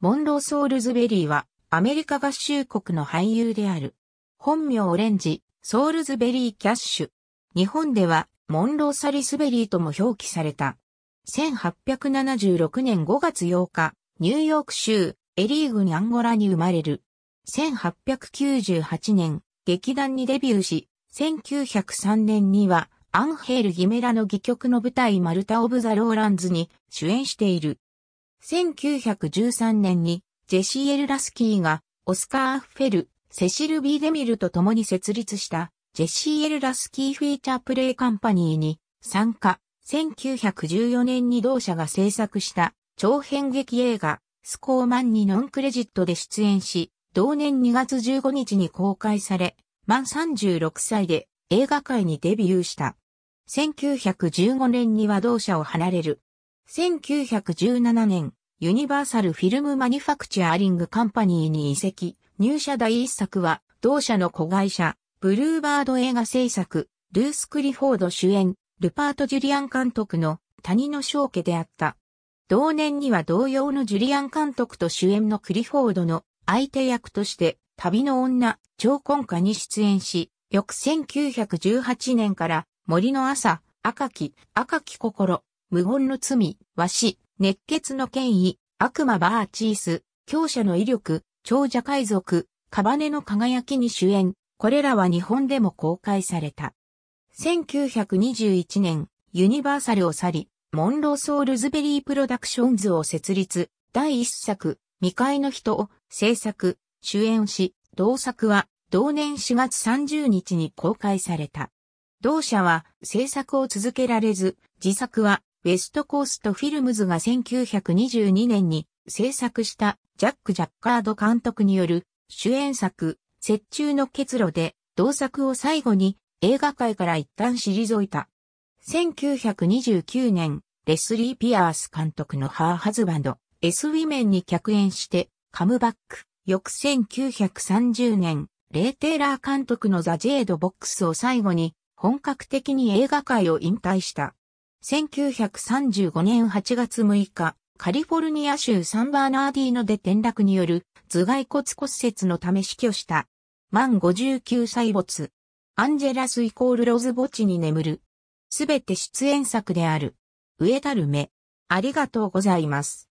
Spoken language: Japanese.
モンロー・ソールズベリーはアメリカ合衆国の俳優である。本名オレンジ、ソールズベリー・キャッシュ。日本ではモンロー・サリスベリーとも表記された。1876年5月8日、ニューヨーク州エリーグにアンゴラに生まれる。1898年、劇団にデビューし、1903年にはアンヘール・ギメラの戯曲の舞台マルタ・オブ・ザ・ローランズに主演している。1913年にジェシー・エル・ラスキーがオスカー・アッフェル、セシル・ビー・デミルと共に設立したジェシー・エル・ラスキー・フィーチャー・プレイ・カンパニーに参加。1914年に同社が制作した長編劇映画スコーマンにノンクレジットで出演し、同年2月15日に公開され、満36歳で映画界にデビューした。1915年には同社を離れる。1917年、ユニバーサルフィルムマニュファクチャーリングカンパニーに移籍、入社第一作は、同社の子会社、ブルーバード映画制作、ルース・クリフォード主演、ルパート・ジュリアン監督の谷の正家であった。同年には同様のジュリアン監督と主演のクリフォードの相手役として、旅の女、超婚家に出演し、翌1918年から森の朝、赤き、赤き心、無言の罪、和紙、熱血の権威、悪魔バーチース、強者の威力、長者海賊、カバネの輝きに主演、これらは日本でも公開された。1921年、ユニバーサルを去り、モンローソールズベリープロダクションズを設立、第一作、未開の人を制作、主演し、同作は同年4月30日に公開された。同社は制作を続けられず、自作はウェストコーストフィルムズが1922年に制作したジャック・ジャッカード監督による主演作、雪中の結露で、同作を最後に映画界から一旦退いた。1929年、レスリー・ピアース監督のハー・ハズバンド、S・ ウィメンに客演して、カムバック。翌1930年、レイ・テイラー監督のザ・ジェード・ボックスを最後に、本格的に映画界を引退した。1935年8月6日、カリフォルニア州サンバーナーディーノで転落による頭蓋骨骨折のため死去した。満59歳没。アンジェラスイコールロズ墓地に眠る。すべて出演作である。上たる目。ありがとうございます。